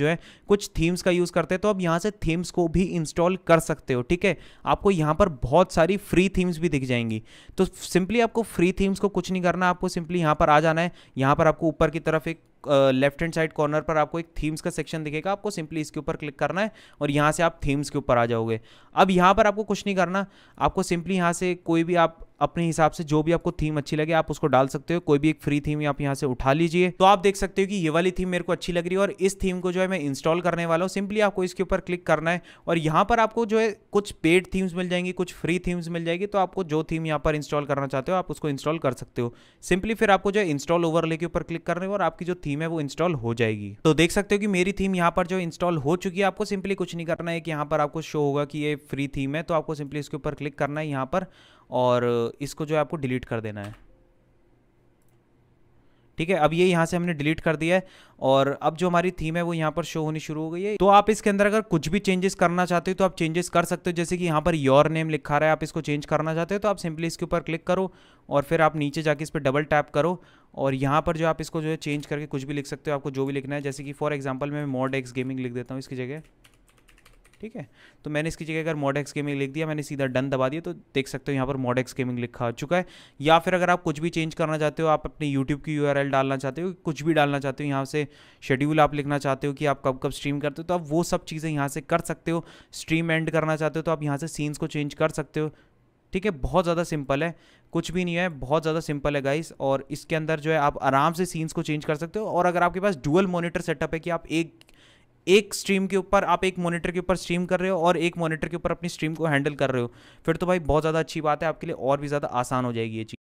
जो है कुछ थीम्स का यूज़ करते हैं तो आप यहाँ से थीम्स को भी इंस्टॉल कर सकते हो ठीक है आपको यहाँ पर बहुत सारी फ्री थीम्स भी दिख जाएंगी तो सिंपली आपको फ्री थीम्स को कुछ नहीं करना आपको सिंपली यहाँ पर आ जाना है यहाँ पर आपको ऊपर की तरफ एक लेफ्ट हैंड साइड कॉर्नर पर आपको एक थीम्स का सेक्शन दिखेगा आपको सिंपली इसके ऊपर क्लिक करना है और यहाँ से आप थीम्स के ऊपर आ जाओगे अब यहाँ पर आपको कुछ नहीं करना आपको सिंपली यहाँ से कोई भी आप अपने हिसाब से जो भी आपको थीम अच्छी लगे आप उसको डाल सकते हो कोई भी एक फ्री थीम आप यहाँ से उठा लीजिए तो आप देख सकते हो कि ये वाली थीम मेरे को अच्छी लग रही है और इस थीम को जो है मैं इंस्टॉल करने वाला हूँ सिंपली आपको इसके ऊपर क्लिक करना है और यहाँ पर आपको जो है कुछ पेड थीम्स मिल जाएंगी कुछ फ्री थीम्स मिल जाएगी तो आपको जो थीम यहाँ पर इंस्टॉल करना चाहते हो आप उसको इंस्टॉल कर सकते हो सिंपली फिर आपको जो है इंस्टॉल ओवरले के ऊपर क्लिक करने और आपकी जो थीम थीम है वो इंस्टॉल हो जाएगी तो देख सकते हो कि मेरी थीम यहाँ पर जो इंस्टॉल हो चुकी है आपको सिंपली कुछ नहीं करना है कि यहाँ पर आपको शो होगा कि ये फ्री थीम है तो आपको सिंपली इसके ऊपर क्लिक करना है यहाँ पर और इसको जो है आपको डिलीट कर देना है ठीक है अब ये यहाँ से हमने डिलीट कर दिया है और अब जो हमारी थीम है वो यहाँ पर शो होनी शुरू हो गई है तो आप इसके अंदर अगर कुछ भी चेंजेस करना चाहते हो तो आप चेंजेस कर सकते हो जैसे कि यहाँ पर योर नेम लिखा रहा है आप इसको चेंज करना चाहते हो तो आप सिंपली इसके ऊपर क्लिक करो और फिर आप नीचे जाके इस पर डबल टैप करो और यहाँ पर जो आप इसको जो है चेंज करके कुछ भी लिख सकते हो आपको जो भी लिखना है जैसे कि फॉर एग्जाम्पल मैं मॉड एक्स गेमिंग लिख देता हूँ इसकी जगह ठीक है तो मैंने इसकी जगह अगर मॉडेक्स गेमिंग लिख दिया मैंने सीधा डन दबा दिया तो देख सकते हो यहाँ पर मॉडेक्स गेमिंग लिखा हो चुका है या फिर अगर आप कुछ भी चेंज करना चाहते हो आप अपने यूट्यूब की यू डालना चाहते हो कुछ भी डालना चाहते हो यहाँ से शेड्यूल आप लिखना चाहते हो कि आप कब कब स्ट्रीम करते हो तो आप वो सब चीज़ें यहाँ से कर सकते हो स्ट्रीम एंड करना चाहते हो तो आप यहाँ से सीन्स को चेंज कर सकते हो ठीक है बहुत ज़्यादा सिंपल है कुछ भी नहीं है बहुत ज़्यादा सिंपल है गाइस और इसके अंदर जो है आप आराम से सीन्स को चेंज कर सकते हो और अगर आपके पास डुअल मॉनिटर सेटअप है कि आप एक एक स्ट्रीम के ऊपर आप एक मॉनिटर के ऊपर स्ट्रीम कर रहे हो और एक मॉनिटर के ऊपर अपनी स्ट्रीम को हैंडल कर रहे हो फिर तो भाई बहुत ज़्यादा अच्छी बात है आपके लिए और भी ज़्यादा आसान हो जाएगी ये चीज़